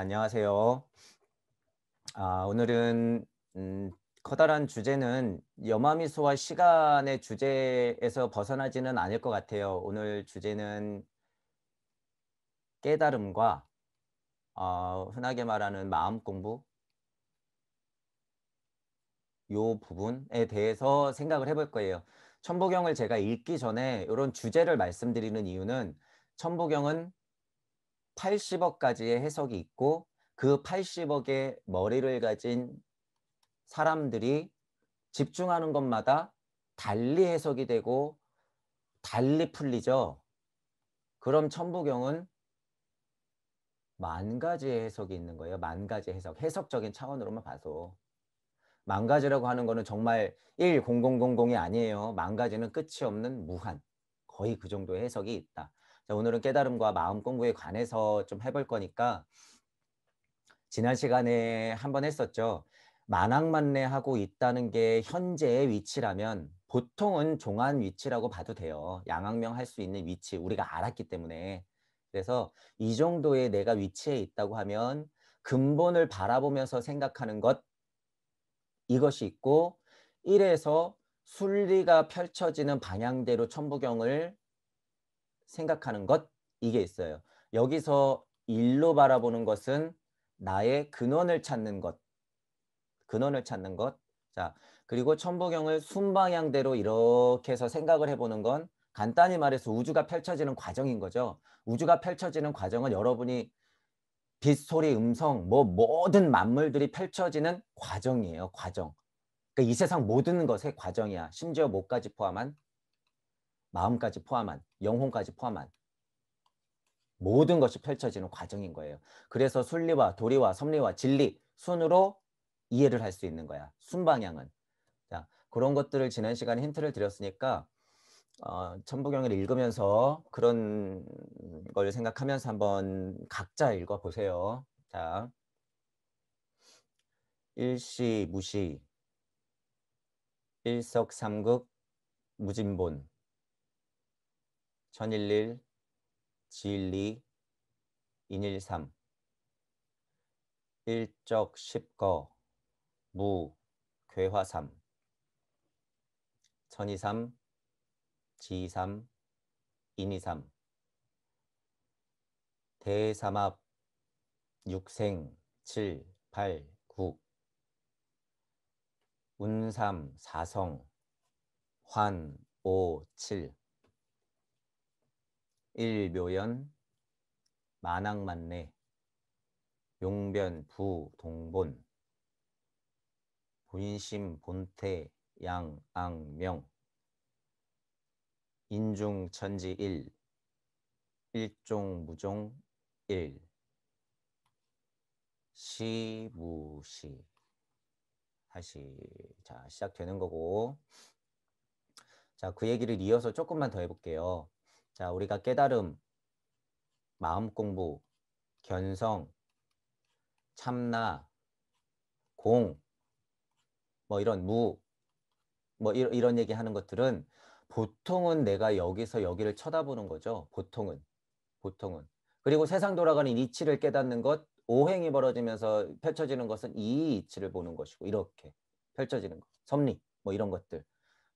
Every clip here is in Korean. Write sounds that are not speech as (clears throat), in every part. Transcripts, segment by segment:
안녕하세요. 아, 오늘은 음, 커다란 주제는 여마미소와 시간의 주제에서 벗어나지는 않을 것 같아요. 오늘 주제는 깨달음과 어, 흔하게 말하는 마음 공부 요 부분에 대해서 생각을 해볼 거예요. 천보경을 제가 읽기 전에 이런 주제를 말씀드리는 이유는 천보경은 80억까지의 해석이 있고 그 80억의 머리를 가진 사람들이 집중하는 것마다 달리 해석이 되고 달리 풀리죠. 그럼 천부경은 만 가지의 해석이 있는 거예요. 만 가지 해석. 해석적인 차원으로만 봐서. 만 가지라고 하는 거는 정말 1, 0000이 아니에요. 만 가지는 끝이 없는 무한. 거의 그 정도의 해석이 있다. 오늘은 깨달음과 마음 공부에 관해서 좀 해볼 거니까 지난 시간에 한 번 했었죠. 만학만래하고 있다는 게 현재의 위치라면 보통은 종한 위치라고 봐도 돼요. 양학명 할 수 있는 위치 우리가 알았기 때문에 그래서 이 정도의 내가 위치에 있다고 하면 근본을 바라보면서 생각하는 것 이것이 있고 이래서 순리가 펼쳐지는 방향대로 천부경을 생각하는 것 이게 있어요. 여기서 일로 바라보는 것은 나의 근원을 찾는 것. 근원을 찾는 것. 자, 그리고 천부경을 순방향대로 이렇게 해서 생각을 해보는 건 간단히 말해서 우주가 펼쳐지는 과정인 거죠. 우주가 펼쳐지는 과정은 여러분이 빛, 소리, 음성, 뭐 모든 만물들이 펼쳐지는 과정이에요. 과정. 그러니까 이 세상 모든 것의 과정이야. 심지어 목까지 포함한 마음까지 포함한 영혼까지 포함한 모든 것이 펼쳐지는 과정인 거예요. 그래서 순리와 도리와 섭리와 진리 순으로 이해를 할 수 있는 거야. 순방향은. 자, 그런 것들을 지난 시간에 힌트를 드렸으니까 어, 천부경을 읽으면서 그런 걸 생각하면서 한번 각자 읽어보세요. 자, 일시 무시 일석삼극 무진본 천일일, 지일리, 인일삼, 일적 십거, 무, 괴화삼, 천이삼, 지이삼, 인이삼, 대삼합, 육생, 칠, 팔, 구, 운삼, 사성, 환, 오, 칠, 일묘연, 만악만내 용변, 부, 동본, 본심, 본태, 양, 앙, 명, 인중, 천지, 일, 일종, 무종, 일, 시, 무, 시. 다시 자 시작되는 거고 자 그 얘기를 이어서 조금만 더 해볼게요. 자, 우리가 깨달음, 마음 공부, 견성, 참나, 공, 뭐 이런 무, 뭐 이런, 이런 얘기 하는 것들은 보통은 내가 여기서 여기를 쳐다보는 거죠. 보통은. 보통은. 그리고 세상 돌아가는 이치를 깨닫는 것, 오행이 벌어지면서 펼쳐지는 것은 이 이치를 보는 것이고, 이렇게 펼쳐지는 것, 섭리, 뭐 이런 것들.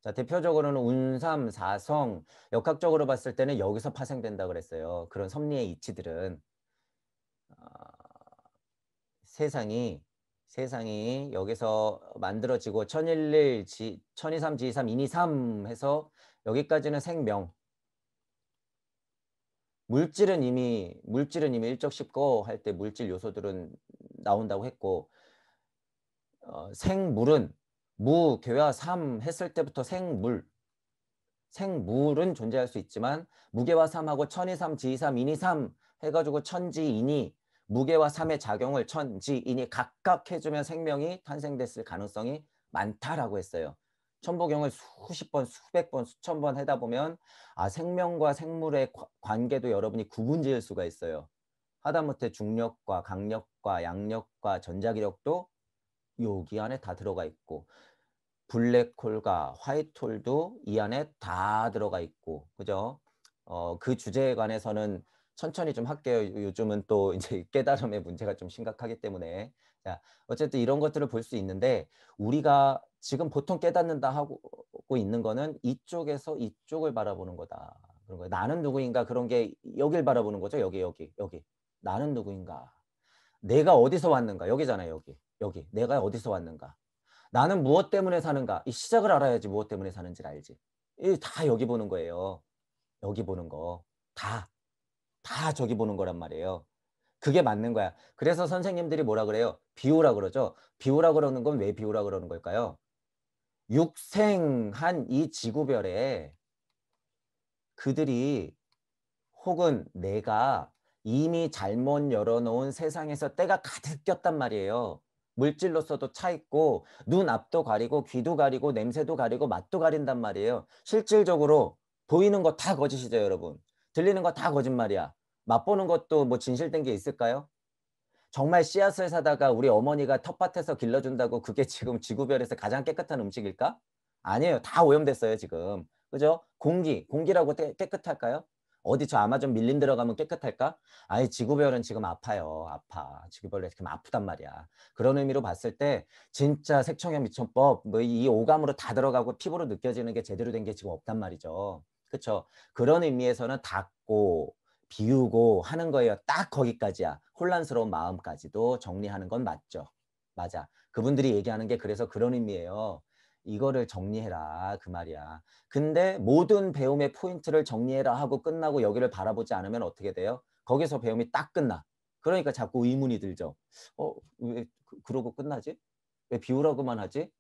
자, 대표적으로는 운삼, 사성, 역학적으로 봤을 때는 여기서 파생된다 그랬어요. 그런 섭리의 이치들은 어, 세상이 세상이 여기서 만들어지고 1 0 1 지, 1023, 지삼, 인이삼 해서 여기까지는 생명. 물질은 이미 물질은 이미 일적 쉽고 할 때 물질 요소들은 나온다고 했고 어, 생물은 무, 개와 삼 했을 때부터 생물 생물은 존재할 수 있지만 무게와 삼하고 천이 삼, 지이 삼, 인이 삼 해가지고 천지, 인이 무게와 삼의 작용을 천지, 인이 각각 해주면 생명이 탄생됐을 가능성이 많다라고 했어요. 천보경을 수십 번, 수백 번, 수천 번 하다 보면 아 생명과 생물의 관계도 여러분이 구분지을 수가 있어요. 하다못해 중력과 강력과 양력과 전자기력도 여기 안에 다 들어가 있고 블랙홀과 화이트홀도 이 안에 다 들어가 있고 그죠? 어, 그 주제에 관해서는 천천히 좀 할게요. 요즘은 또 (laughs) 이제 깨달음의 문제가 좀 심각하기 때문에 자, 어쨌든 이런 것들을 볼 수 있는데 우리가 지금 보통 깨닫는다 하고 있는 거는 이쪽에서 이쪽을 바라보는 거다. 그런 거예요. 나는 누구인가 그런 게 여길 바라보는 거죠. 여기 여기 여기 나는 누구인가 내가 어디서 왔는가 여기잖아요 여기 여기 내가 어디서 왔는가 나는 무엇 때문에 사는가 이 시작을 알아야지 무엇 때문에 사는지 알지 이 다 여기 보는 거예요 여기 보는 거다다 다 저기 보는 거란 말이에요 그게 맞는 거야 그래서 선생님들이 뭐라 그래요 비우라 그러죠 비우라 그러는 건 왜 비우라 그러는 걸까요 육생한 이 지구별에 그들이 혹은 내가 이미 잘못 열어놓은 세상에서 때가 가득 꼈단 말이에요. 물질로서도 차 있고 눈 앞도 가리고 귀도 가리고 냄새도 가리고 맛도 가린단 말이에요. 실질적으로 보이는 거 다 거짓이죠, 여러분. 들리는 거 다 거짓말이야. 맛보는 것도 뭐 진실된 게 있을까요? 정말 씨앗을 사다가 우리 어머니가 텃밭에서 길러준다고 그게 (laughs) 지금 지구별에서 가장 깨끗한 음식일까? 아니에요. 다 오염됐어요, 지금. 그죠? 공기, 공기라고 깨끗할까요? 어디 저 아마존 밀린 들어가면 깨끗할까? 아예 지구별은 지금 아파요. 아파. 지구별은 지금 아프단 말이야. 그런 의미로 봤을 때 진짜 색청염 미천법 뭐이 오감으로 다 들어가고 피부로 느껴지는 게 제대로 된 게 지금 없단 말이죠. 그렇죠? 그런 의미에서는 닦고 비우고 하는 거예요. 딱 거기까지야. 혼란스러운 마음까지도 정리하는 건 맞죠. 맞아. 그분들이 얘기하는 게 그래서 그런 의미예요. 이거를 정리해라 그 말이야. 근데 모든 배움의 포인트를 정리해라 하고 끝나고 여기를 바라보지 않으면 어떻게 돼요? 거기서 배움이 딱 끝나. 그러니까 자꾸 의문이 들죠. 어, 왜 그, 그러고 끝나지? 왜 비우라고만 하지?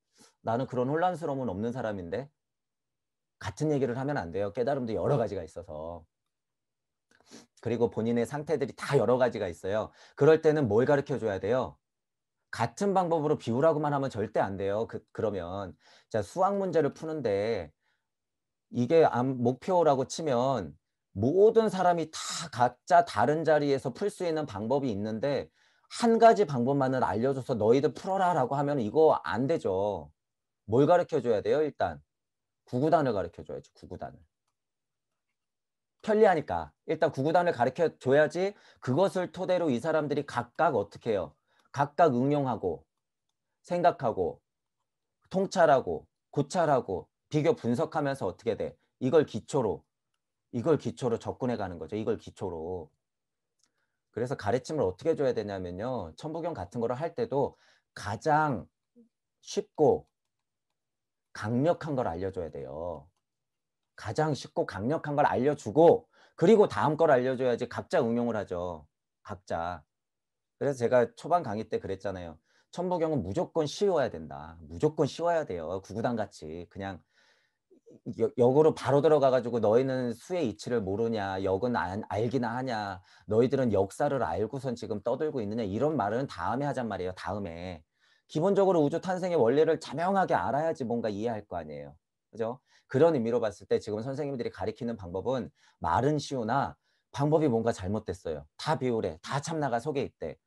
나는 그런 혼란스러움은 없는 사람인데 같은 얘기를 하면 안 돼요. 깨달음도 여러 가지가 있어서. 그리고 본인의 상태들이 다 여러 가지가 있어요. 그럴 때는 뭘 가르쳐 줘야 돼요? 같은 방법으로 비우라고만 하면 절대 안 돼요. 그, 그러면 자 수학 문제를 푸는데 이게 목표라고 치면 모든 사람이 다 각자 다른 자리에서 풀 수 있는 방법이 있는데 한 가지 방법만을 알려줘서 너희들 풀어라 라고 하면 이거 안 되죠. 뭘 가르쳐줘야 돼요? 일단 구구단을 가르쳐줘야지 구구단을. 편리하니까 일단 구구단을 가르쳐줘야지 그것을 토대로 이 사람들이 각각 어떻게 해요? 각각 응용하고 생각하고 통찰하고 고찰하고 비교 분석하면서 어떻게 돼? 이걸 기초로 이걸 기초로 접근해 가는 거죠. 이걸 기초로. 그래서 가르침을 어떻게 줘야 되냐면요. 천부경 같은 거를 할 때도 가장 쉽고 강력한 걸 알려줘야 돼요. 가장 쉽고 강력한 걸 알려주고 그리고 다음 걸 알려줘야지 각자 응용을 하죠. 각자. 그래서 제가 초반 강의 때 그랬잖아요. 천부경은 무조건 쉬워야 된다. 무조건 쉬워야 돼요. 구구단 같이 그냥 역으로 바로 들어가가지고 너희는 수의 이치를 모르냐, 역은 안, 알기나 하냐, 너희들은 역사를 알고선 지금 떠들고 있느냐 이런 말은 다음에 하잔 말이에요. 다음에 기본적으로 우주 탄생의 원리를 자명하게 알아야지 뭔가 이해할 거 아니에요. 그죠? 그런 의미로 봤을 때 지금 선생님들이 가리키는 방법은 말은 쉬우나 방법이 뭔가 잘못됐어요. 다 비우래, 다 참나가 속에 있대.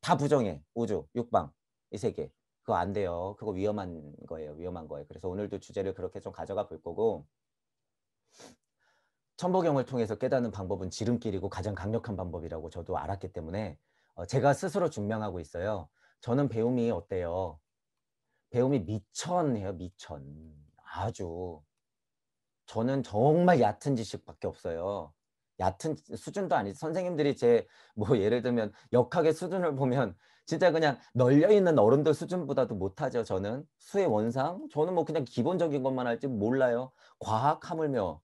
다 부정해. 우주, 육방, 이 세계. 그거 안 돼요. 그거 위험한 거예요. 위험한 거예요. 그래서 오늘도 주제를 그렇게 좀 가져가 볼 거고 천보경을 통해서 깨닫는 방법은 지름길이고 가장 강력한 방법이라고 저도 알았기 때문에 어, 제가 스스로 증명하고 있어요. 저는 배움이 어때요? 배움이 미천해요. 미천. 아주. 저는 정말 얕은 지식밖에 없어요. 얕은 수준도 아니지. 선생님들이 제 뭐 (laughs) 예를 들면 역학의 수준을 보면 진짜 그냥 널려 있는 어른들 수준보다도 못하죠. 저는 수의 원상 저는 뭐 그냥 기본적인 것만 할지 몰라요. 과학 하물며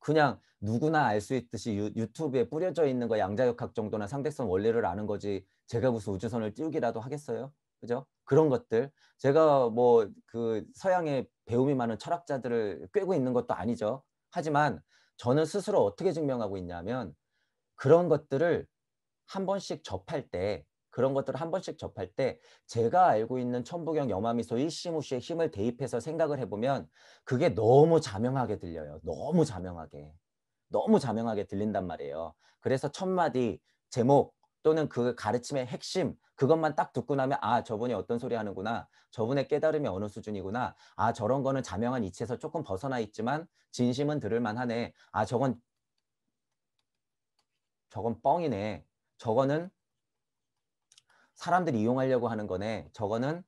그냥 누구나 알 수 있듯이 유, 튜브에 뿌려져 있는 거 양자역학 정도나 상대성 원리를 아는 거지 제가 무슨 우주선을 띄우기라도 하겠어요. 그죠? 그런 것들 제가 뭐 그 서양의 배움이 많은 철학자들을 꿰고 있는 것도 아니죠. 하지만 저는 스스로 어떻게 증명하고 있냐면 그런 것들을 한 번씩 접할 때 그런 것들을 한 번씩 접할 때 제가 알고 있는 천부경 염화미소 일시무시의 힘을 대입해서 생각을 해보면 그게 너무 자명하게 들려요. 너무 자명하게. 너무 자명하게 들린단 말이에요. 그래서 첫 마디 제목 또는 그 가르침의 핵심 그것만 딱 듣고 나면 아 저분이 어떤 소리 하는구나 저분의 깨달음이 어느 수준이구나 아 저런 거는 자명한 이치에서 조금 벗어나 있지만 진심은 들을 만하네 아 저건 저건 뻥이네 저거는 사람들이 이용하려고 하는 거네 저거는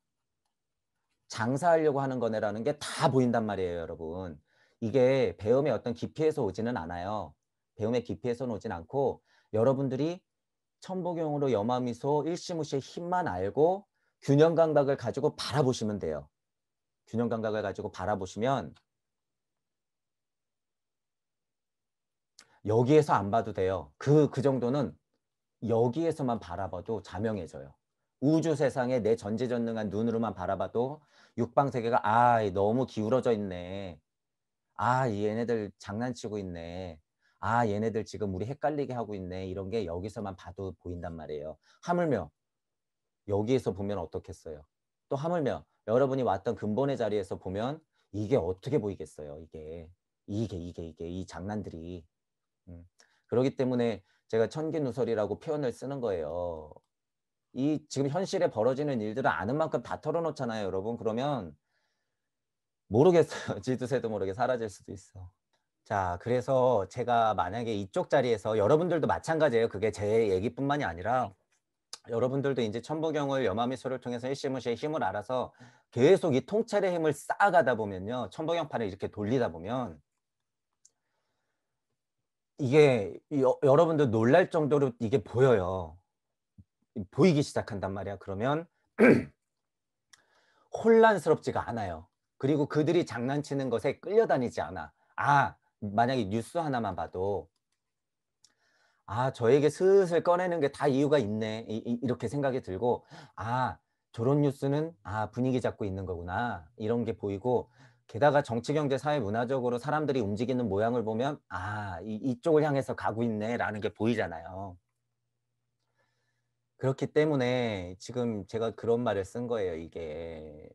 장사하려고 하는 거네라는 게 다 보인단 말이에요 여러분 이게 배움의 어떤 깊이에서 오지는 않아요 배움의 깊이에서 오진 않고 여러분들이 천부경으로 여마미소 일시무시의 힘만 알고 균형 감각을 가지고 바라보시면 돼요. 균형 감각을 가지고 바라보시면 여기에서 안 봐도 돼요. 그, 그 정도는 여기에서만 바라봐도 자명해져요. 우주 세상에 내전제전능한 눈으로만 바라봐도 육방세계가 아 너무 기울어져 있네. 아, 얘네들 장난치고 있네. 아 얘네들 지금 우리 헷갈리게 하고 있네 이런 게 여기서만 봐도 보인단 말이에요. 하물며 여기에서 보면 어떻겠어요. 또 하물며 여러분이 왔던 근본의 자리에서 보면 이게 어떻게 보이겠어요. 이게 이게 이게 이게 이 장난들이 음. 그러기 때문에 제가 천기누설이라고 표현을 쓰는 거예요. 이 지금 현실에 벌어지는 일들을 아는 만큼 다 털어놓잖아요, 여러분. 그러면 모르겠어요. (laughs) 지도세도 모르게 사라질 수도 있어. 자, 그래서 제가 만약에 이쪽 자리에서 여러분들도 마찬가지예요. 그게 제 얘기뿐만이 아니라 여러분들도 이제 천부경을 여마미소를 통해서 일시무시의 힘을 알아서 계속 이 통찰의 힘을 쌓아가다 보면요. 천부경판을 이렇게 돌리다 보면 이게 여, 러분들 놀랄 정도로 이게 보여요. 보이기 시작한단 말이야. 그러면 (clears throat) 혼란스럽지가 않아요. 그리고 그들이 장난치는 것에 끌려다니지 않아. 아, 만약에 뉴스 하나만 봐도 아 저에게 슬슬 꺼내는 게 다 이유가 있네 이, 이렇게 생각이 들고 아 저런 뉴스는 아 분위기 잡고 있는 거구나 이런 게 보이고 게다가 정치 경제 사회 문화적으로 사람들이 움직이는 모양을 보면 아 이, 이쪽을 향해서 가고 있네라는 게 보이잖아요. 그렇기 때문에 지금 제가 그런 말을 쓴 거예요. 이게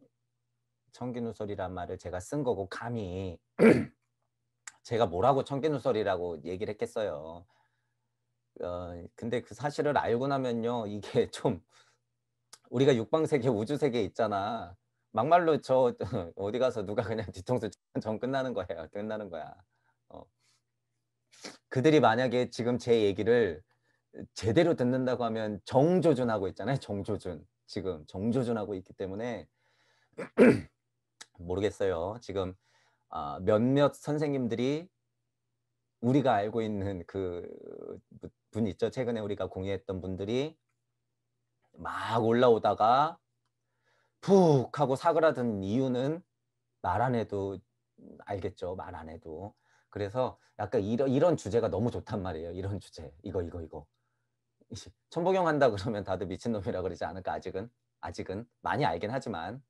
청기누설이란 말을 제가 쓴 거고 감히 (clears throat) 제가 뭐라고 청개누설이라고 얘기를 했겠어요. 어, 근데 그 사실을 알고 나면요. 이게 (laughs) 좀 우리가 육방세계 우주세계 있잖아. 막말로 저 (laughs) 어디 가서 누가 그냥 뒤통수 전 끝나는 거예요. 끝나는 거야. 어. 그들이 만약에 지금 제 얘기를 제대로 듣는다고 하면 정조준하고 있잖아요. 정조준. 지금 정조준하고 있기 때문에 (clears throat) 모르겠어요. 지금 아, 몇몇 선생님들이 우리가 알고 있는 그 분 있죠. 최근에 우리가 공유했던 분들이 막 올라오다가 푹 하고 사그라든 이유는 말 안 해도 알겠죠. 말 안 해도. 그래서 약간 이런, 이런 주제가 너무 좋단 말이에요. 이런 주제. 이거, 이거, 이거. 천보경 한다 그러면 다들 미친놈이라 그러지 않을까 아직은 아직은 많이 알긴 하지만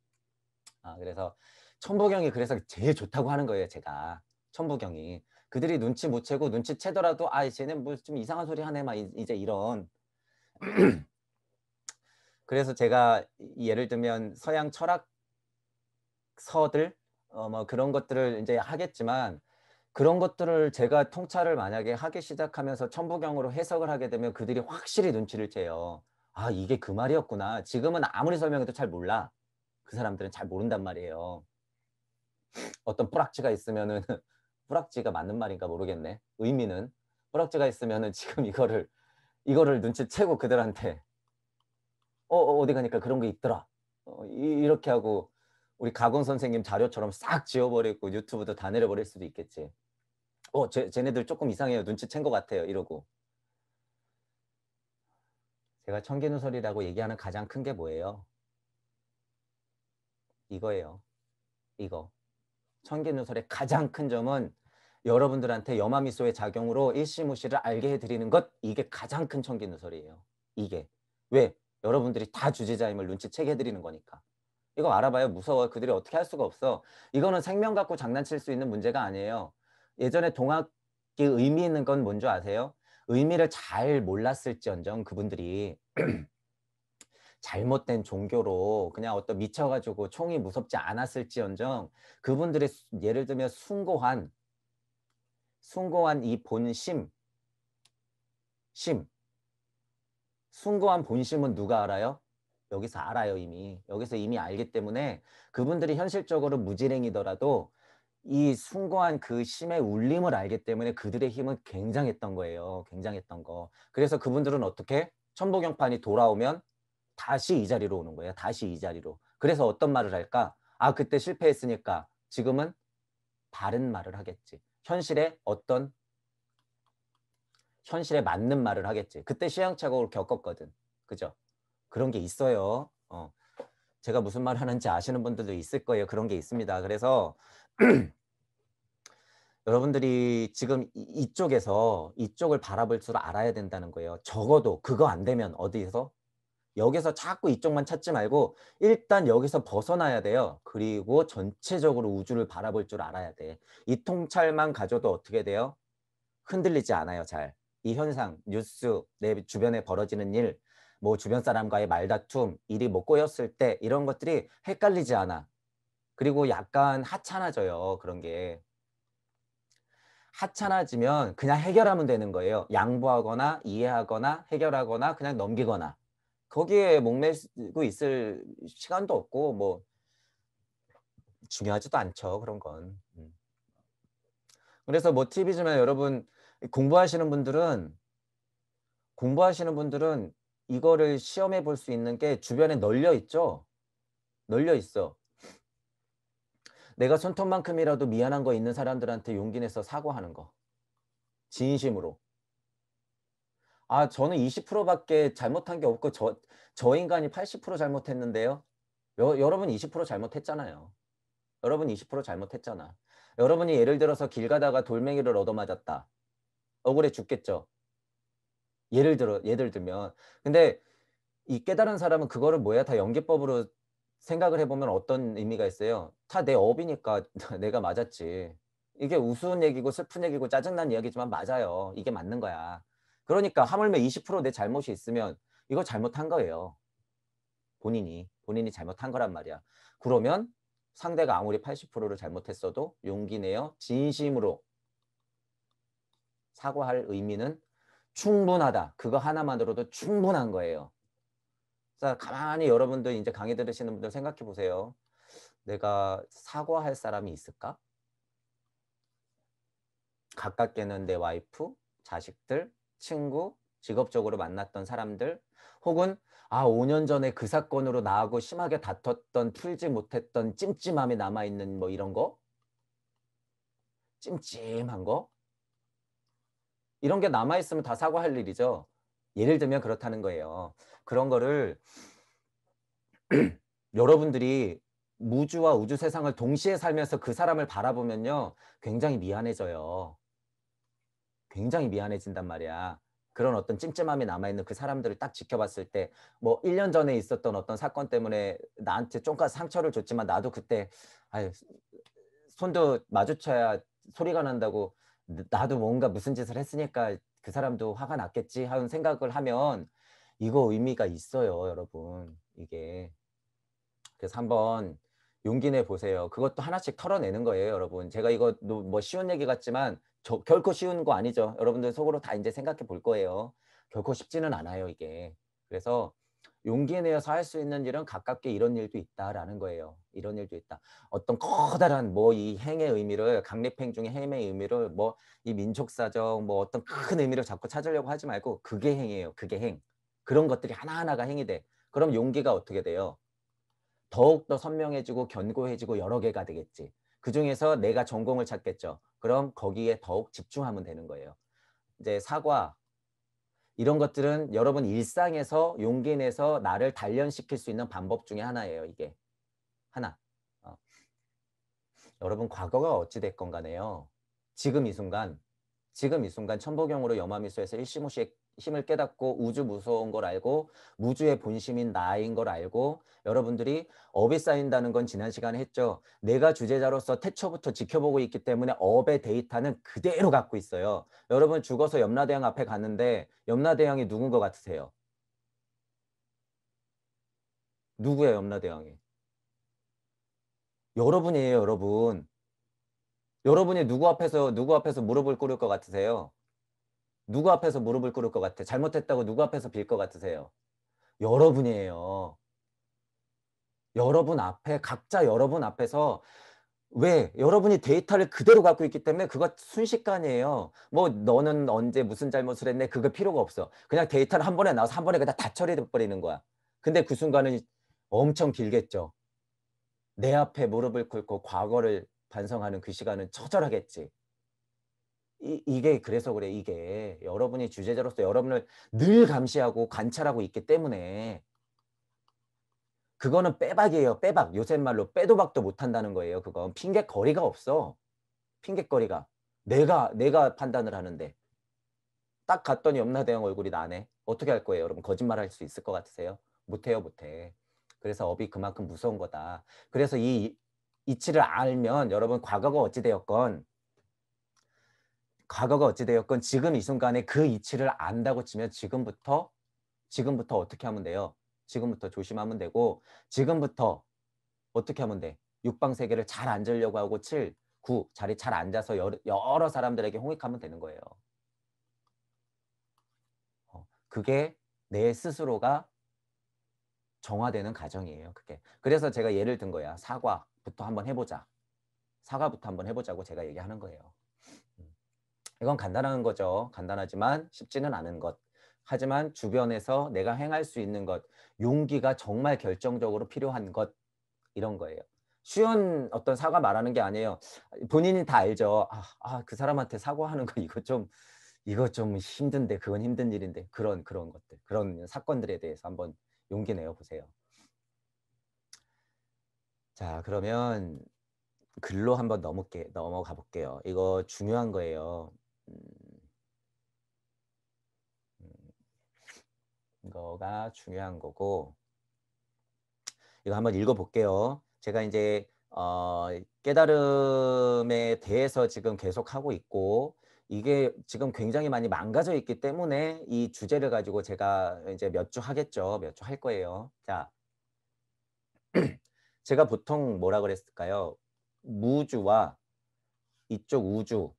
아 그래서 천부경이 그래서 제일 좋다고 하는 거예요, 제가. 천부경이. 그들이 눈치 못 채고 눈치 채더라도 아, 쟤는 뭐 좀 이상한 소리 하네 막 이제 이런. (clears throat) 그래서 제가 예를 들면 서양 철학서들 어, 뭐 그런 것들을 이제 하겠지만 그런 것들을 제가 통찰을 만약에 하기 시작하면서 천부경으로 해석을 하게 되면 그들이 확실히 눈치를 채요. 아 이게 그 말이었구나. 지금은 아무리 설명해도 잘 몰라. 그 사람들은 잘 모른단 말이에요. 어떤 뿌락지가 있으면은 (laughs) 뿌락지가 맞는 말인가 모르겠네. 의미는 뿌락지가 있으면은 지금 이거를 이거를 눈치채고 그들한테 어, 어, 어디 가니까 그런 게 있더라. 어, 이, 렇게 하고 우리 가공 선생님 자료처럼 싹 지워버리고 유튜브도 다 내려버릴 수도 있겠지. 어, 쟤, 쟤네들 조금 이상해요. 눈치챈 것 같아요. 이러고. 제가 청기누설이라고 얘기하는 가장 큰 게 뭐예요? 이거예요. 이거. 청계누설의 가장 큰 점은 여러분들한테 여마미소의 작용으로 일시무시를 알게 해드리는 것 이게 가장 큰 청기누설이에요. 이게 왜 여러분들이 다 주제자임을 눈치채게 해드리는 거니까 이거 알아봐요 무서워 그들이 어떻게 할 수가 없어 이거는 생명 갖고 장난칠 수 있는 문제가 아니에요 예전에 동학기 의미 있는 건뭔지 아세요? 의미를 잘 몰랐을지언정 그분들이 (clears throat) 잘못된 종교로 그냥 어떤 미쳐가지고 총이 무섭지 않았을지언정 그분들의 예를 들면 숭고한 숭고한 이 본심 심 숭고한 본심은 누가 알아요? 여기서 알아요 이미 여기서 이미 알기 때문에 그분들이 현실적으로 무지랭이더라도 이 숭고한 그 심의 울림을 알기 때문에 그들의 힘은 굉장했던 거예요 굉장했던 거 그래서 그분들은 어떻게 천부경판이 돌아오면 다시 이 자리로 오는 거예요. 다시 이 자리로. 그래서 어떤 말을 할까? 아, 그때 실패했으니까 지금은 바른 말을 하겠지. 현실에 어떤 현실에 맞는 말을 하겠지. 그때 시행착오를 겪었거든. 그죠? 그런 게 있어요. 어. 제가 무슨 말 하는지 아시는 분들도 있을 거예요. 그런 게 있습니다. 그래서 (clears throat) 여러분들이 지금 이쪽에서 이쪽을 바라볼 줄 알아야 된다는 거예요. 적어도 그거 안 되면 어디에서 여기서 자꾸 이쪽만 찾지 말고 일단 여기서 벗어나야 돼요. 그리고 전체적으로 우주를 바라볼 줄 알아야 돼. 이 통찰만 가져도 어떻게 돼요? 흔들리지 않아요, 잘. 이 현상, 뉴스, 내 주변에 벌어지는 일, 뭐 주변 사람과의 말다툼, 일이 뭐 꼬였을 때 이런 것들이 헷갈리지 않아. 그리고 약간 하찮아져요, 그런 게. 하찮아지면 그냥 해결하면 되는 거예요. 양보하거나 이해하거나 해결하거나 그냥 넘기거나. 거기에 목매고 있을 시간도 없고 뭐 중요하지도 않죠 그런 건. 음. 그래서 뭐 팁이지만 여러분 공부하시는 분들은 공부하시는 분들은 이거를 시험해 볼 수 있는 게 주변에 널려 있죠. 널려 있어. 내가 손톱만큼이라도 미안한 거 있는 사람들한테 용기 내서 사과하는 거. 진심으로. 아, 저는 20%밖에 잘못한 게 없고 저, 저 인간이 80% 잘못했는데요. 여, 여러분 20% 잘못했잖아요. 여러분 20% 잘못했잖아. 여러분이 예를 들어서 길 가다가 돌멩이를 얻어맞았다. 억울해 죽겠죠. 예를 들어 예를 들면 근데 이 깨달은 사람은 그거를 뭐야 다 연기법으로 생각을 해보면 어떤 의미가 있어요? 다 내 업이니까 (laughs) 내가 맞았지. 이게 우스운 얘기고 슬픈 얘기고 짜증난 이야기지만 맞아요. 이게 맞는 거야. 그러니까 하물며 20%내 잘못이 있으면 이거 잘못한 거예요. 본인이. 본인이 잘못한 거란 말이야. 그러면 상대가 아무리 80%를 잘못했어도 용기 내어 진심으로 사과할 의미는 충분하다. 그거 하나만으로도 충분한 거예요. 자, 가만히 여러분들 이제 강의 들으시는 분들 생각해 보세요. 내가 사과할 사람이 있을까? 가깝게는 내 와이프, 자식들, 친구, 직업적으로 만났던 사람들 혹은 아 5년 전에 그 사건으로 나하고 심하게 다퉜던 풀지 못했던 찜찜함이 남아있는 뭐 이런 거 찜찜한 거 이런 게 남아있으면 다 사과할 일이죠. 예를 들면 그렇다는 거예요. 그런 거를 (clears throat) 여러분들이 무주와 우주 세상을 동시에 살면서 그 사람을 바라보면요. 굉장히 미안해져요. 굉장히 미안해진단 말이야. 그런 어떤 찜찜함이 남아있는 그 사람들을 딱 지켜봤을 때뭐일 년 전에 있었던 어떤 사건 때문에 나한테 좀까지 상처를 줬지만 나도 그때 아유, 손도 마주쳐야 소리가 난다고 나도 뭔가 무슨 짓을 했으니까 그 사람도 화가 났겠지 하는 생각을 하면 이거 의미가 있어요 여러분 이게 그래서 한번 용기 내 보세요 그것도 하나씩 털어내는 거예요 여러분 제가 이거 뭐 쉬운 얘기 같지만 저, 결코 쉬운 거 아니죠. 여러분들 속으로 다 이제 생각해 볼 거예요. 결코 쉽지는 않아요, 이게. 그래서 용기 내어서 할 수 있는 일은 가깝게 이런 일도 있다라는 거예요. 이런 일도 있다. 어떤 커다란 뭐 이 행의 의미를 강립행 중에 행의 의미를 뭐 이 민족사적 뭐 어떤 큰 의미를 자꾸 찾으려고 하지 말고 그게 행이에요. 그게 행. 그런 것들이 하나하나가 행이 돼. 그럼 용기가 어떻게 돼요? 더욱더 선명해지고 견고해지고 여러 개가 되겠지. 그중에서 내가 전공을 찾겠죠. 그럼 거기에 더욱 집중하면 되는 거예요. 이제 사과 이런 것들은 여러분 일상에서 용기 내서 나를 단련시킬 수 있는 방법 중에 하나예요. 이게 하나. 어. 여러분 과거가 어찌 됐건 간에요. 지금 이 순간 지금 이 순간 천보경으로 염화미소에서 일심오식 힘을 깨닫고 우주 무서운 걸 알고 무주의 본심인 나인 걸 알고 여러분들이 업에 쌓인다는 건 지난 시간에 했죠. 내가 주제자로서 태초부터 지켜보고 있기 때문에 업의 데이터는 그대로 갖고 있어요. 여러분 죽어서 염라대왕 앞에 갔는데 염라대왕이 누군 것 같으세요? 누구야 염라대왕이? 여러분이에요 여러분. 여러분이 누구 앞에서 누구 앞에서 무릎을 꿇을 것 같으세요? 누구 앞에서 무릎을 꿇을 것 같아? 잘못했다고 누구 앞에서 빌 것 같으세요? 여러분이에요. 여러분 앞에 각자 여러분 앞에서 왜 여러분이 데이터를 그대로 갖고 있기 때문에 그거 순식간이에요. 뭐 너는 언제 무슨 잘못을 했네 그거 필요가 없어. 그냥 데이터를 한 번에 나와서 한 번에 그냥 다 처리해 버리는 거야. 근데 그 순간은 엄청 길겠죠. 내 앞에 무릎을 꿇고 과거를 반성하는 그 시간은 처절하겠지. 이, 게 그래서 그래 이게 여러분이 주제자로서 여러분을 늘 감시하고 관찰하고 있기 때문에 그거는 빼박이에요 빼박 요새 말로 빼도박도 못한다는 거예요 그건 핑계거리가 없어 핑계거리가 내가 내가 판단을 하는데 딱 갔더니 염라대왕 얼굴이 나네 어떻게 할 거예요 여러분 거짓말 할 수 있을 것 같으세요 못해요 못해 그래서 업이 그만큼 무서운 거다 그래서 이 이치를 알면 여러분 과거가 어찌되었건 과거가 어찌되었건 지금 이 순간에 그 이치를 안다고 치면 지금부터 지금부터 어떻게 하면 돼요? 지금부터 조심하면 되고 지금부터 어떻게 하면 돼? 육방 세계를 잘 앉으려고 하고 7, 9 자리 잘 앉아서 여러, 여러 사람들에게 홍익하면 되는 거예요. 어, 그게 내 스스로가 정화되는 과정이에요. 그게. 그래서 제가 예를 든 거야. 사과부터 한번 해보자. 사과부터 한번 해보자고 제가 얘기하는 거예요. 이건 간단한 거죠. 간단하지만 쉽지는 않은 것. 하지만 주변에서 내가 행할 수 있는 것, 용기가 정말 결정적으로 필요한 것 이런 거예요. 쉬운 어떤 사과 말하는 게 아니에요. 본인이 다 알죠. 아, 아, 그 사람한테 사과하는 거 이거 좀 이거 좀 힘든데 그건 힘든 일인데 그런 그런 것들 그런 사건들에 대해서 한번 용기 내어 보세요. 자 그러면 글로 한번 넘을게 넘어가 볼게요. 이거 중요한 거예요. 음. 음. 거가 중요한 거고 이거 한번 읽어볼게요. 제가 이제 어, 깨달음에 대해서 지금 계속 하고 있고 이게 지금 굉장히 많이 망가져 있기 때문에 이 주제를 가지고 제가 이제 몇 주 하겠죠. 몇 주 할 거예요. 자, (clears throat) 제가 보통 뭐라 그랬을까요? 무주와 이쪽 우주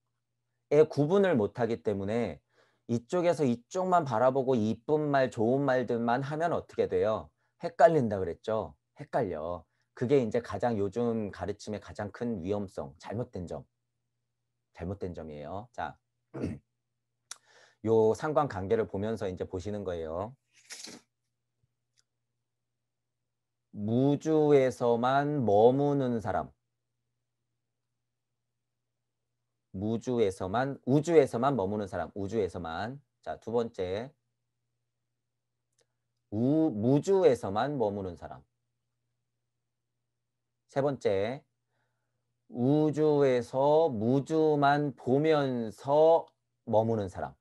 구분을 못하기 때문에 이쪽에서 이쪽만 바라보고 이쁜 말, 좋은 말들만 하면 어떻게 돼요? 헷갈린다 그랬죠. 헷갈려. 그게 이제 가장 요즘 가르침의 가장 큰 위험성, 잘못된 점. 잘못된 점이에요. 자, (clears throat) 요 상관관계를 보면서 이제 보시는 거예요. 무주에서만 머무는 사람. 무주에서만 우주에서만 머무는 사람 우주에서만 자 두 번째 우, 무주에서만 머무는 사람 세 번째 우주에서 무주만 보면서 머무는 사람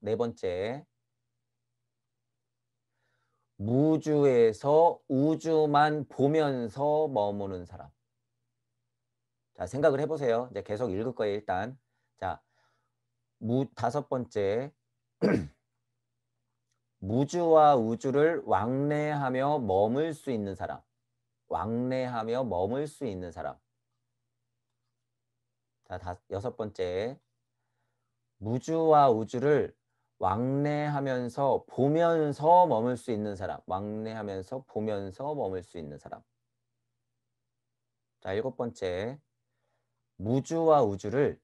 네 번째 무주에서 우주만 보면서 머무는 사람 자, 생각을 해보세요. 이제 계속 읽을 거예요, 일단. 자, 무, 다섯 번째. (clears throat) 무주와 우주를 왕래하며 머물 수 있는 사람. 왕래하며 머물 수 있는 사람. 자, 다, 여섯 번째. 무주와 우주를 왕래하면서 보면서 머물 수 있는 사람. 왕래하면서 보면서 머물 수 있는 사람. 자, 일곱 번째. 무주와 우주를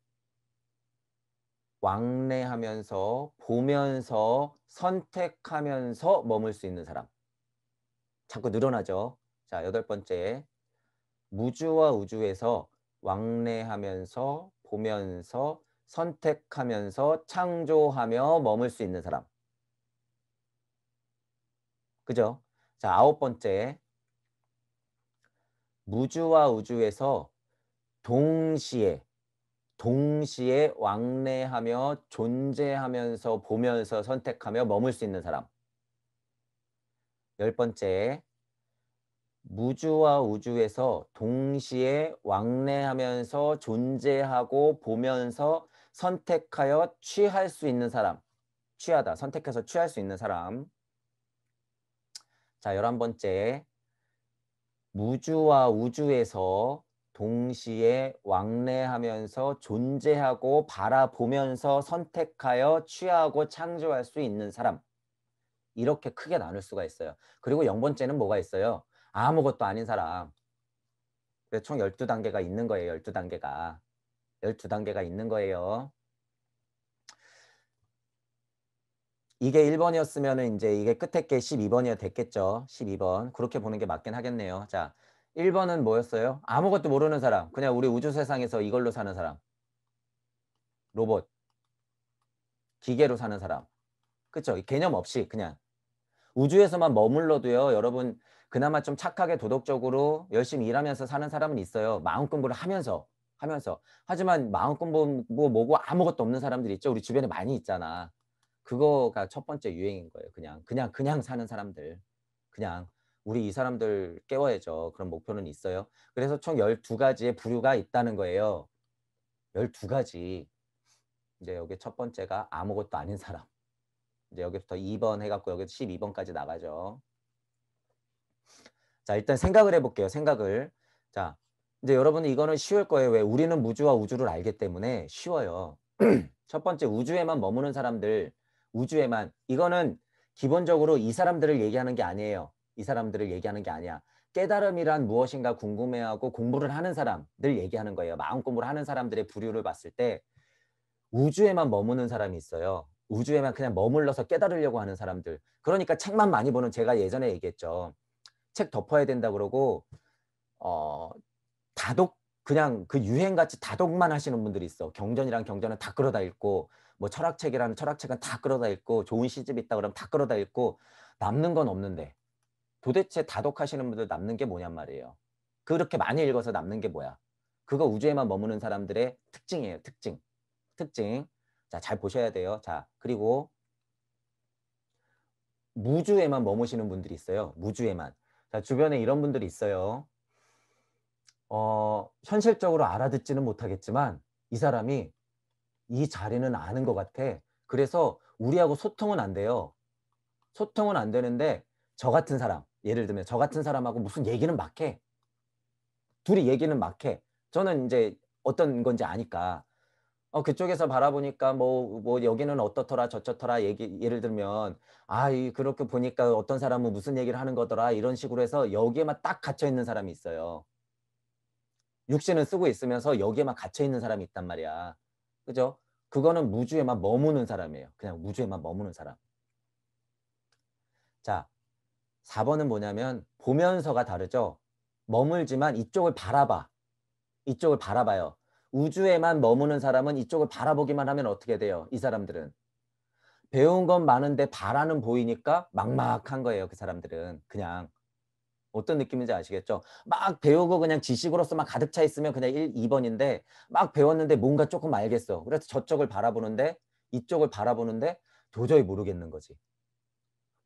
왕래하면서 보면서 선택하면서 머물 수 있는 사람. 자꾸 늘어나죠. 자, 여덟 번째. 무주와 우주에서 왕래하면서 보면서 선택하면서 창조하며 머물 수 있는 사람. 그죠? 자, 아홉 번째. 무주와 우주에서 동시에 동시에 왕래하며 존재하면서 보면서 선택하며 머물 수 있는 사람. 열 번째, 무주와 우주에서 동시에 왕래하면서 존재하고 보면서 선택하여 취할 수 있는 사람. 취하다, 선택해서 취할 수 있는 사람. 자, 열한 번째, 무주와 우주에서 동시에 왕래하면서 존재하고 바라보면서 선택하여 취하고 창조할 수 있는 사람. 이렇게 크게 나눌 수가 있어요. 그리고 0번째는 뭐가 있어요? 아무것도 아닌 사람. 총 12단계가 있는 거예요. 12단계가. 12단계가 있는 거예요. 이게 1번이었으면 이제 이게 끝에 게 12번이어 됐겠죠. 12번. 그렇게 보는 게 맞긴 하겠네요. 자, 1번은 뭐였어요? 아무것도 모르는 사람. 그냥 우리 우주 세상에서 이걸로 사는 사람. 로봇. 기계로 사는 사람. 그렇죠? 개념 없이 그냥 우주에서만 머물러도요. 여러분 그나마 좀 착하게 도덕적으로 열심히 일하면서 사는 사람은 있어요. 마음 공부를 하면서 하면서 하지만 마음 공부 뭐 뭐고 아무것도 없는 사람들 있죠. 우리 주변에 많이 있잖아. 그거가 첫 번째 유행인 거예요. 그냥 그냥 그냥 사는 사람들. 그냥 우리 이 사람들 깨워야죠. 그런 목표는 있어요. 그래서 총 12가지의 부류가 있다는 거예요. 12가지. 이제 여기 첫 번째가 아무것도 아닌 사람. 이제 여기부터 2번 해갖고 여기 서 12번까지 나가죠. 자, 일단 생각을 해볼게요. 생각을. 자, 이제 여러분 이거는 쉬울 거예요. 왜? 우리는 무주와 우주를 알기 때문에 쉬워요. (clears throat) 첫 번째 우주에만 머무는 사람들, 우주에만. 이거는 기본적으로 이 사람들을 얘기하는 게 아니에요. 이 사람들을 얘기하는 게 아니야. 깨달음이란 무엇인가 궁금해하고 공부를 하는 사람들 얘기하는 거예요. 마음 공부를 하는 사람들의 부류를 봤을 때 우주에만 머무는 사람이 있어요. 우주에만 그냥 머물러서 깨달으려고 하는 사람들. 그러니까 책만 많이 보는 제가 예전에 얘기했죠. 책 덮어야 된다 그러고 어 다독 그냥 그 유행같이 다독만 하시는 분들이 있어. 경전이랑 경전은 다 끌어다 읽고 뭐 철학책이라는 철학책은 다 끌어다 읽고 좋은 시집 있다 그러면 다 끌어다 읽고 남는 건 없는데 도대체 다독하시는 분들 남는 게 뭐냔 말이에요. 그렇게 많이 읽어서 남는 게 뭐야. 그거 우주에만 머무는 사람들의 특징이에요. 특징. 특징. 자, 잘 보셔야 돼요. 자, 그리고 무주에만 머무시는 분들이 있어요. 무주에만. 자, 주변에 이런 분들이 있어요. 어, 현실적으로 알아듣지는 못하겠지만 이 사람이 이 자리는 아는 것 같아. 그래서 우리하고 소통은 안 돼요. 소통은 안 되는데 저 같은 사람, 예를 들면 저 같은 사람하고 무슨 얘기는 막 해. 둘이 얘기는 막 해. 저는 이제 어떤 건지 아니까 어, 그쪽에서 바라보니까 뭐, 뭐, 여기는 어떻더라, 저쩌더라, 얘기, 예를 들면, 아, 이, 그렇게 보니까 어떤 사람은 무슨 얘기를 하는 거더라, 이런 식으로 해서 여기에만 딱 갇혀있는 사람이 있어요. 육신을 쓰고 있으면서 여기에만 갇혀있는 사람이 있단 말이야. 그죠? 그거는 무주에만 머무는 사람이에요. 그냥 무주에만 머무는 사람. 자, 4번은 뭐냐면 보면서가 다르죠. 머물지만 이쪽을 바라봐. 이쪽을 바라봐요. 우주에만 머무는 사람은 이쪽을 바라보기만 하면 어떻게 돼요? 이 사람들은. 배운 건 많은데 바라는 보이니까 막막한 거예요. 그 사람들은. 그냥. 어떤 느낌인지 아시겠죠? 막 배우고 그냥 지식으로서 만 가득 차 있으면 그냥 1, 2번인데 막 배웠는데 뭔가 조금 알겠어. 그래서 저쪽을 바라보는데 이쪽을 바라보는데 도저히 모르겠는 거지.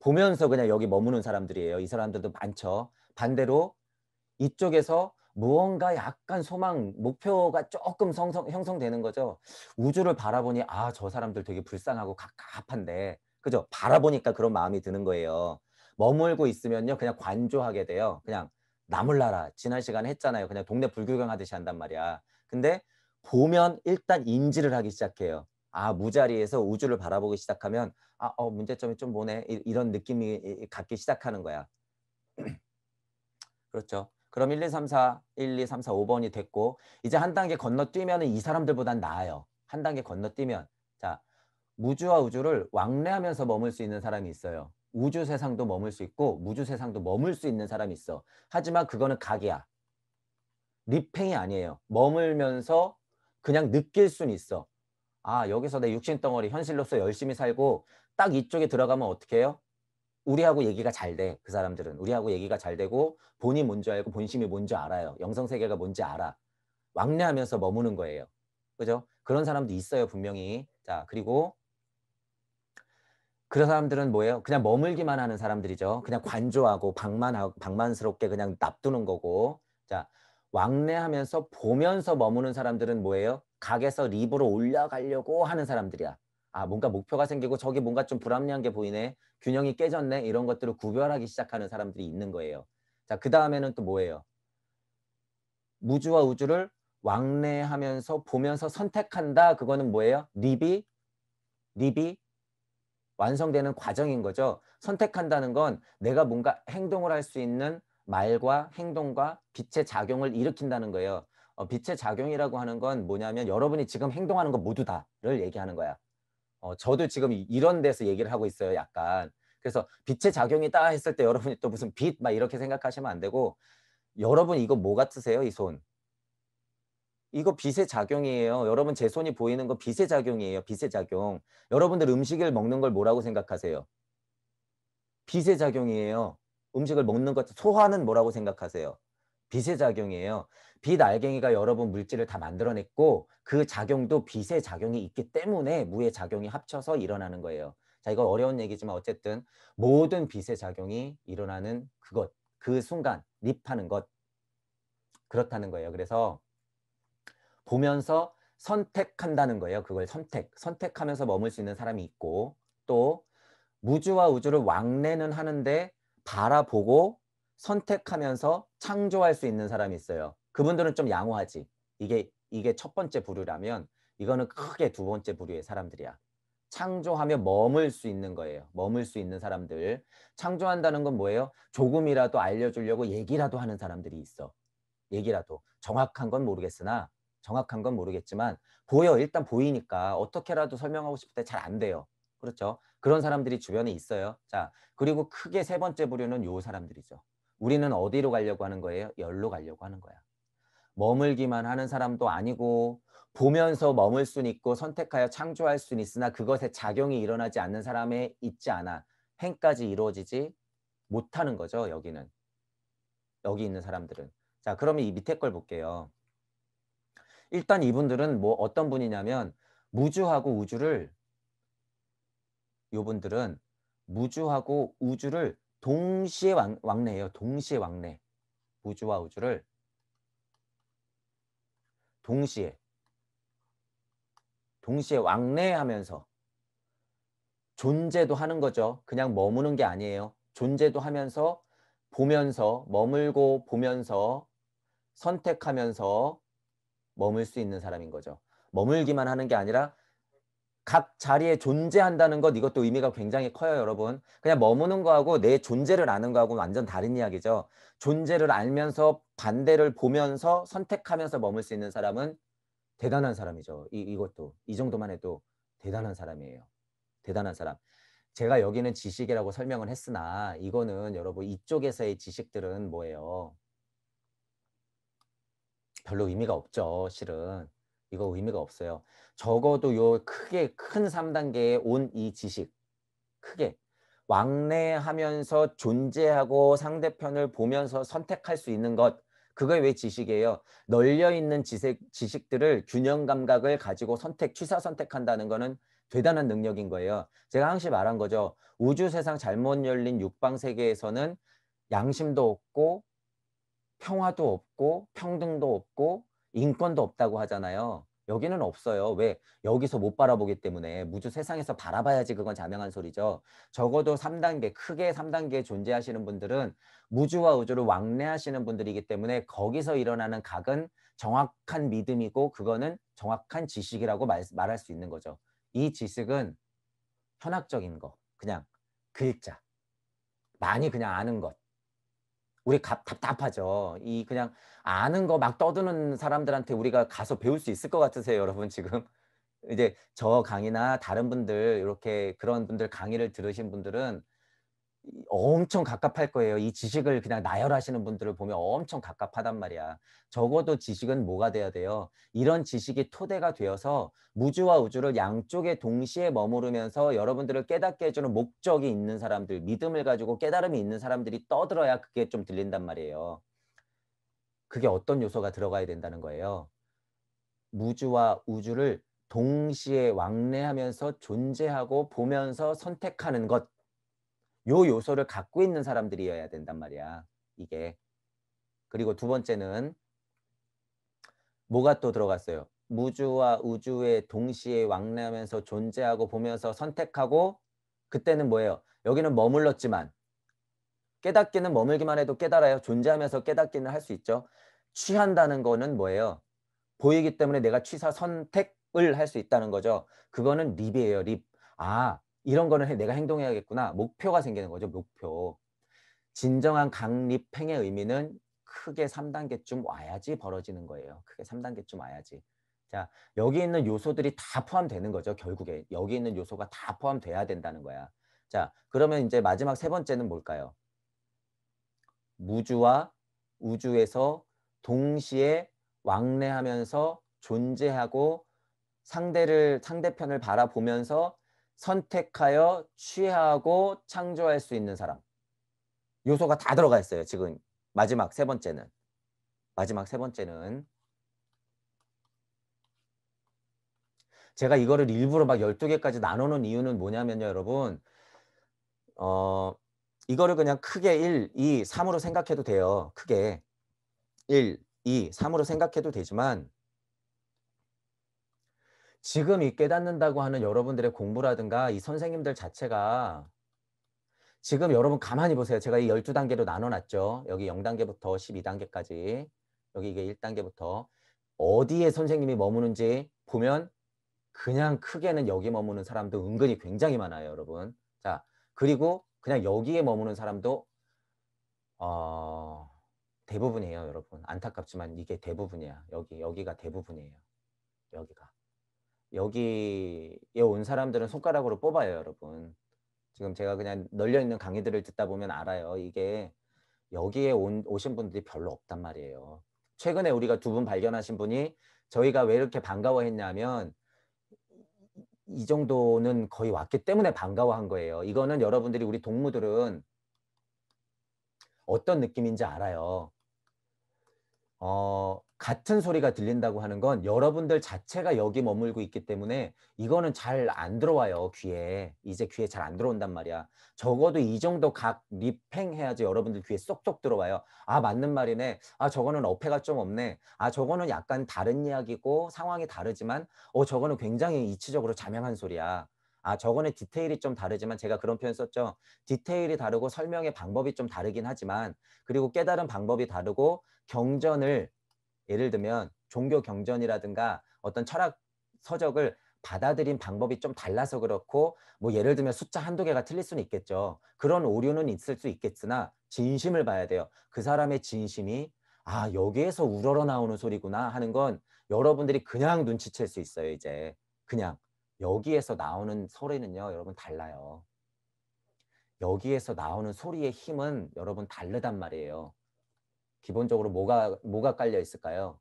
보면서 그냥 여기 머무는 사람들이에요. 이 사람들도 많죠. 반대로 이쪽에서 무언가 약간 소망, 목표가 조금 성성, 형성되는 거죠. 우주를 바라보니 아, 저 사람들 되게 불쌍하고 갑갑한데. 그죠? 바라보니까 그런 마음이 드는 거예요. 머물고 있으면요. 그냥 관조하게 돼요. 그냥 나몰라라. 지난 시간에 했잖아요. 그냥 동네 불교경 하듯이 한단 말이야. 근데 보면 일단 인지를 하기 시작해요. 아 무자리에서 우주를 바라보기 시작하면 아 어, 문제점이 좀 뭐네 이런 느낌이 갖기 시작하는 거야. (clears throat) 그렇죠. 그럼 1, 2, 3, 4, 1, 2, 3, 4, 5번이 됐고 이제 한 단계 건너뛰면 이 사람들보단 나아요. 한 단계 건너뛰면 자 무주와 우주를 왕래하면서 머물 수 있는 사람이 있어요. 우주 세상도 머물 수 있고 무주 세상도 머물 수 있는 사람이 있어. 하지만 그거는 각이야. 리팽이 아니에요. 머물면서 그냥 느낄 순 있어. 아 여기서 내 육신 덩어리 현실로서 열심히 살고 딱 이쪽에 들어가면 어떻게 해요? 우리하고 얘기가 잘 돼. 그 사람들은 우리하고 얘기가 잘 되고 본이 뭔지 알고 본심이 뭔지 알아요. 영성 세계가 뭔지 알아. 왕래하면서 머무는 거예요. 그죠? 그런 사람도 있어요, 분명히. 자, 그리고 그런 사람들은 뭐예요? 그냥 머물기만 하는 사람들이죠. 그냥 관조하고 방만 방만스럽게 그냥 납두는 거고. 자, 왕래하면서 보면서 머무는 사람들은 뭐예요? 각에서 립으로 올라가려고 하는 사람들이야. 아 뭔가 목표가 생기고 저기 뭔가 좀 불합리한 게 보이네. 균형이 깨졌네. 이런 것들을 구별하기 시작하는 사람들이 있는 거예요. 자그 다음에는 또 뭐예요? 무주와 우주를 왕래하면서 보면서 선택한다. 그거는 뭐예요? 립이 립이 완성되는 과정인 거죠. 선택한다는 건 내가 뭔가 행동을 할 수 있는 말과 행동과 빛의 작용을 일으킨다는 거예요. 어, 빛의 작용이라고 하는 건 뭐냐면 여러분이 지금 행동하는 것 모두 다를 얘기하는 거야. 어, 저도 지금 이런 데서 얘기를 하고 있어요. 약간. 그래서 빛의 작용이다 했을 때 여러분이 또 무슨 빛 막 이렇게 생각하시면 안 되고 여러분 이거 뭐 같으세요? 이 손. 이거 빛의 작용이에요. 여러분 제 손이 보이는 거 빛의 작용이에요. 빛의 작용. 여러분들 음식을 먹는 걸 뭐라고 생각하세요? 빛의 작용이에요. 음식을 먹는 것 소화는 뭐라고 생각하세요? 빛의 작용이에요. 빛 알갱이가 여러 번 물질을 다 만들어냈고 그 작용도 빛의 작용이 있기 때문에 무의 작용이 합쳐서 일어나는 거예요. 자 이거 어려운 얘기지만 어쨌든 모든 빛의 작용이 일어나는 그것 그 순간 립하는 것 그렇다는 거예요. 그래서 보면서 선택한다는 거예요. 그걸 선택 선택하면서 머물 수 있는 사람이 있고 또 무주와 우주를 왕래는 하는데 바라보고 선택하면서 창조할 수 있는 사람이 있어요. 그분들은 좀 양호하지. 이게 이게 첫 번째 부류라면 이거는 크게 두 번째 부류의 사람들이야. 창조하며 머물 수 있는 거예요. 머물 수 있는 사람들. 창조한다는 건 뭐예요? 조금이라도 알려주려고 얘기라도 하는 사람들이 있어. 얘기라도. 정확한 건 모르겠으나 정확한 건 모르겠지만 보여. 일단 보이니까 어떻게라도 설명하고 싶을 때 잘 안 돼요. 그렇죠? 그런 사람들이 주변에 있어요. 자, 그리고 크게 세 번째 부류는 요 사람들이죠. 우리는 어디로 가려고 하는 거예요? 열로 가려고 하는 거야. 머물기만 하는 사람도 아니고 보면서 머물 순 있고 선택하여 창조할 수는 있으나 그것에 작용이 일어나지 않는 사람에 있지 않아 행까지 이루어지지 못하는 거죠. 여기는. 여기 있는 사람들은. 자 그러면 이 밑에 걸 볼게요. 일단 이분들은 뭐 어떤 분이냐면 무주하고 우주를 요분들은 무주하고 우주를 동시에 왕, 왕래해요. 동시에 왕래. 무주와 우주를 동시에 동시에 왕래하면서 존재도 하는 거죠. 그냥 머무는 게 아니에요. 존재도 하면서 보면서 머물고 보면서 선택하면서 머물 수 있는 사람인 거죠. 머물기만 하는 게 아니라 각 자리에 존재한다는 것 이것도 의미가 굉장히 커요, 여러분. 그냥 머무는 거하고 내 존재를 아는 거하고 완전 다른 이야기죠. 존재를 알면서 반대를 보면서 선택하면서 머물 수 있는 사람은 대단한 사람이죠. 이, 이것도 이 정도만 해도 대단한 사람이에요. 대단한 사람. 제가 여기는 지식이라고 설명을 했으나 이거는 여러분 이쪽에서의 지식들은 뭐예요? 별로 의미가 없죠, 실은. 이거 의미가 없어요. 적어도 요 크게 큰 3단계에 온 이 지식 크게 왕래하면서 존재하고 상대편을 보면서 선택할 수 있는 것 그게 왜 지식이에요? 널려 있는 지식, 지식들을 균형 감각을 가지고 선택, 취사 선택한다는 거는 대단한 능력인 거예요. 제가 항시 말한 거죠. 우주 세상 잘못 열린 육방 세계에서는 양심도 없고 평화도 없고 평등도 없고 인권도 없다고 하잖아요. 여기는 없어요. 왜? 여기서 못 바라보기 때문에 무주 세상에서 바라봐야지 그건 자명한 소리죠. 적어도 3단계, 크게 3단계 존재하시는 분들은 무주와 우주를 왕래하시는 분들이기 때문에 거기서 일어나는 각은 정확한 믿음이고 그거는 정확한 지식이라고 말, 말할 수 있는 거죠. 이 지식은 현학적인 거, 그냥 글자, 많이 그냥 아는 것, 우리 갑, 답답하죠. 이 그냥 아는 거 막 떠드는 사람들한테 우리가 가서 배울 수 있을 것 같으세요, 여러분 지금? 이제 저 강의나 다른 분들 이렇게 그런 분들 강의를 들으신 분들은 엄청 갑갑할 거예요. 이 지식을 그냥 나열하시는 분들을 보면 엄청 갑갑하단 말이야. 적어도 지식은 뭐가 돼야 돼요? 이런 지식이 토대가 되어서 무주와 우주를 양쪽에 동시에 머무르면서 여러분들을 깨닫게 해주는 목적이 있는 사람들, 믿음을 가지고 깨달음이 있는 사람들이 떠들어야 그게 좀 들린단 말이에요. 그게 어떤 요소가 들어가야 된다는 거예요. 무주와 우주를 동시에 왕래하면서 존재하고 보면서 선택하는 것요 요소를 갖고 있는 사람들이어야 된단 말이야. 이게. 그리고 두 번째는 뭐가 또 들어갔어요? 무주와 우주의 동시에 왕래하면서 존재하고 보면서 선택하고 그때는 뭐예요? 여기는 머물렀지만 깨닫기는 머물기만 해도 깨달아요. 존재하면서 깨닫기는 할 수 있죠. 취한다는 거는 뭐예요? 보이기 때문에 내가 취사 선택을 할 수 있다는 거죠. 그거는 립이에요. 립. 아 이런 거는 내가 행동해야겠구나. 목표가 생기는 거죠. 목표. 진정한 강립행의 의미는 크게 3단계쯤 와야지 벌어지는 거예요. 크게 3단계쯤 와야지. 자, 여기 있는 요소들이 다 포함되는 거죠. 결국에 여기 있는 요소가 다 포함돼야 된다는 거야. 자, 그러면 이제 마지막 세 번째는 뭘까요? 무주와 우주에서 동시에 왕래하면서 존재하고 상대를 상대편을 바라보면서 선택하여 취하고 창조할 수 있는 사람. 요소가 다 들어가 있어요. 지금 마지막 세 번째는. 마지막 세 번째는 제가 이거를 일부러 막 12개까지 나누는 이유는 뭐냐면요, 여러분. 어, 이거를 그냥 크게 1, 2, 3으로 생각해도 돼요. 크게. 1, 2, 3으로 생각해도 되지만 지금 이 깨닫는다고 하는 여러분들의 공부라든가 이 선생님들 자체가 지금 여러분 가만히 보세요. 제가 이1 2 단계로 나눠놨죠. 여기 0단계부터1 2 단계까지 여기 이게 1단계부터 어디에 선생님이 머무는지 보면 그냥 크게는 여기 머무는 사람도 은근히 굉장히 많아요. 여러분. 자 그리고 그냥 여기에 머무는 사람도 어, 대부분이에요. 여러분. 안타깝지만 이게 대부분이야. 여기 여기가 대부분이에요. 여기가. 여기에 온 사람들은 손가락으로 뽑아요, 여러분. 지금 제가 그냥 널려 있는 강의들을 듣다 보면 알아요. 이게 여기에 온, 오신 분들이 별로 없단 말이에요. 최근에 우리가 두 분 발견하신 분이 저희가 왜 이렇게 반가워했냐면 이 정도는 거의 왔기 때문에 반가워한 거예요. 이거는 여러분들이 우리 동무들은 어떤 느낌인지 알아요. 어, 같은 소리가 들린다고 하는 건 여러분들 자체가 여기 머물고 있기 때문에 이거는 잘 안 들어와요 귀에 이제 귀에 잘 안 들어온단 말이야 적어도 이 정도 각 립행해야지 여러분들 귀에 쏙쏙 들어와요 아 맞는 말이네 아 저거는 어폐가 좀 없네 아 저거는 약간 다른 이야기고 상황이 다르지만 어 저거는 굉장히 이치적으로 자명한 소리야 아 저거는 디테일이 좀 다르지만 제가 그런 표현 썼죠 디테일이 다르고 설명의 방법이 좀 다르긴 하지만 그리고 깨달은 방법이 다르고 경전을 예를 들면 종교 경전이라든가 어떤 철학 서적을 받아들인 방법이 좀 달라서 그렇고 뭐 예를 들면 숫자 한두 개가 틀릴 수는 있겠죠. 그런 오류는 있을 수 있겠으나 진심을 봐야 돼요. 그 사람의 진심이 아 여기에서 우러러 나오는 소리구나 하는 건 여러분들이 그냥 눈치챌 수 있어요. 이제 그냥 여기에서 나오는 소리는요. 여러분 달라요. 여기에서 나오는 소리의 힘은 여러분 다르단 말이에요. 기본적으로 뭐가 뭐가 깔려 있을까요?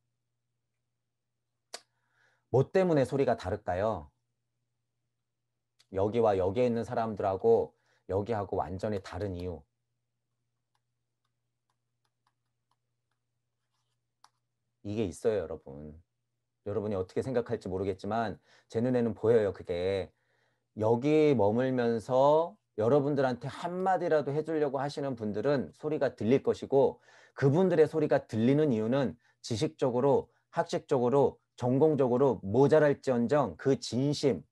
뭐 때문에 소리가 다를까요? 여기와 여기에 있는 사람들하고 여기하고 완전히 다른 이유. 이게 있어요, 여러분. 여러분이 어떻게 생각할지 모르겠지만 제 눈에는 보여요, 그게. 여기 머물면서 여러분들한테 한마디라도 해주려고 하시는 분들은 소리가 들릴 것이고 그분들의 소리가 들리는 이유는 지식적으로 학식적으로 전공적으로 모자랄지언정 그 진심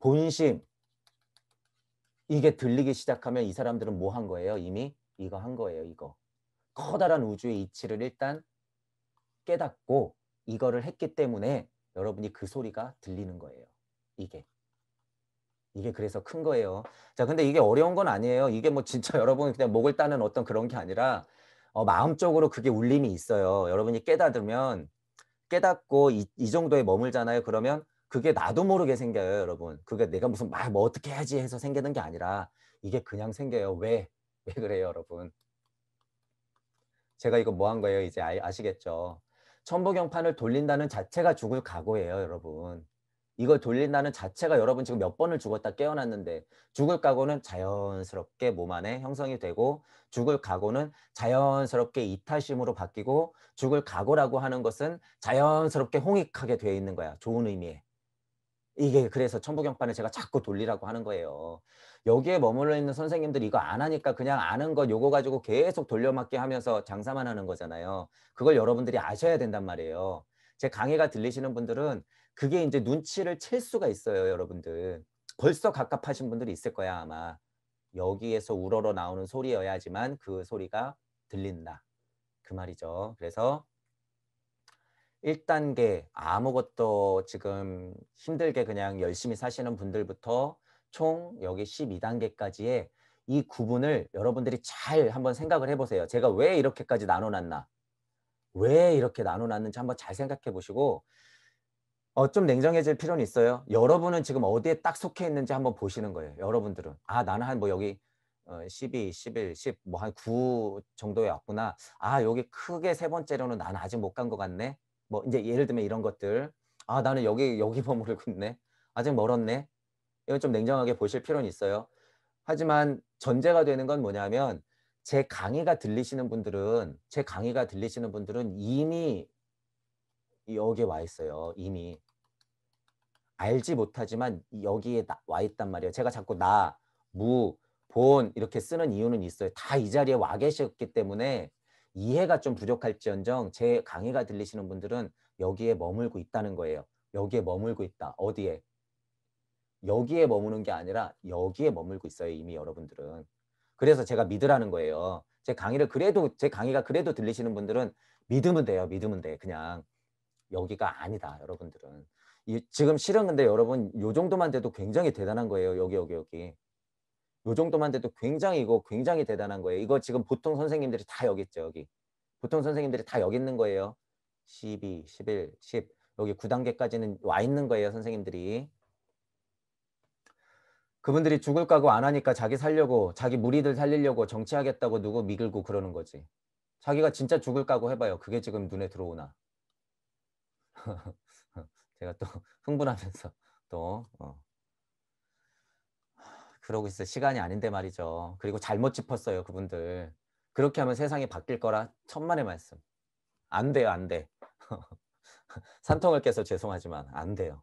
본심 이게 들리기 시작하면 이 사람들은 뭐 한 거예요 이미 이거 한 거예요 이거 커다란 우주의 이치를 일단 깨닫고 이거를 했기 때문에 여러분이 그 소리가 들리는 거예요 이게 이게 그래서 큰 거예요. 자, 근데 이게 어려운 건 아니에요. 이게 뭐 진짜 (laughs) 여러분 그냥 목을 따는 어떤 그런 게 아니라 어, 마음적으로 그게 울림이 있어요. 여러분이 깨닫으면 깨닫고 이, 이 정도에 머물잖아요. 그러면 그게 나도 모르게 생겨요, 여러분. 그게 내가 무슨 막뭐 어떻게 해야지 해서 생기는 게 아니라 이게 그냥 생겨요. 왜? 왜 그래요, 여러분? 제가 이거 뭐 한 거예요? 이제 아, 시겠죠 천부경판을 돌린다는 자체가 죽을 각오예요, 여러분. 이걸 돌린다는 자체가 여러분 지금 몇 번을 죽었다 깨어났는데 죽을 각오는 자연스럽게 몸 안에 형성이 되고 죽을 각오는 자연스럽게 이타심으로 바뀌고 죽을 각오라고 하는 것은 자연스럽게 홍익하게 되어 있는 거야. 좋은 의미에. 이게 그래서 천부경판을 제가 자꾸 돌리라고 하는 거예요. 여기에 머물러 있는 선생님들이 이거 안 하니까 그냥 아는 거 요거 가지고 계속 돌려막기 하면서 장사만 하는 거잖아요. 그걸 여러분들이 아셔야 된단 말이에요. 제 강의가 들리시는 분들은 그게 이제 눈치를 챌 수가 있어요, 여러분들. 벌써 갑갑하신 분들이 있을 거야, 아마. 여기에서 우러러 나오는 소리여야지만 그 소리가 들린다. 그 말이죠. 그래서 1단계 아무것도 지금 힘들게 그냥 열심히 사시는 분들부터 총 여기 12단계까지의 이 구분을 여러분들이 잘 한번 생각을 해보세요. 제가 왜 이렇게까지 나눠놨나? 왜 이렇게 나눠놨는지 한번 잘 생각해 보시고 어, 좀 냉정해질 필요는 있어요. 여러분은 지금 어디에 딱 속해 있는지 한번 보시는 거예요. 여러분들은. 아, 나는 한 뭐 여기 어, 12, 11, 10, 뭐 한 9 정도에 왔구나. 아, 여기 크게 세 번째로는 나는 아직 못 간 것 같네. 뭐 이제 예를 들면 이런 것들. 아, 나는 여기 여기 머무르고 있네. 아직 멀었네. 이건 좀 냉정하게 보실 필요는 있어요. 하지만 전제가 되는 건 뭐냐면 제 강의가 들리시는 분들은 제 강의가 들리시는 분들은 이미 여기에 와 있어요. 이미 알지 못하지만 여기에 나, 와 있단 말이에요. 제가 자꾸 나, 무, 본 이렇게 쓰는 이유는 있어요. 다 이 자리에 와 계셨기 때문에 이해가 좀 부족할지언정 제 강의가 들리시는 분들은 여기에 머물고 있다는 거예요. 여기에 머물고 있다. 어디에? 여기에 머무는 게 아니라 여기에 머물고 있어요. 이미 여러분들은. 그래서 제가 믿으라는 거예요. 제 강의를 그래도 제 강의가 그래도 들리시는 분들은 믿으면 돼요. 믿으면 돼. 그냥 여기가 아니다. 여러분들은. 지금 실은 근데 여러분 요 정도만 돼도 굉장히 대단한 거예요. 여기 여기 여기. 요 정도만 돼도 굉장히 이거 굉장히 대단한 거예요. 이거 지금 보통 선생님들이 다 여기 있죠. 여기. 보통 선생님들이 다 여기 있는 거예요. 12, 11, 10 여기 9단계까지는 와 있는 거예요. 선생님들이. 그분들이 죽을 각오 안 하니까 자기 살려고 자기 무리들 살리려고 정치하겠다고 누구 미길고 그러는 거지. 자기가 진짜 죽을 각오 해봐요. 그게 지금 눈에 들어오나. (laughs) 제가 또 (laughs) 흥분하면서 또 어. 그러고 있어 시간이 아닌데 말이죠. 그리고 잘못 짚었어요 그분들. 그렇게 하면 세상이 바뀔 거라 천만의 말씀. 안 돼요 안 돼. (laughs) 산통을 깨서 죄송하지만 안 돼요.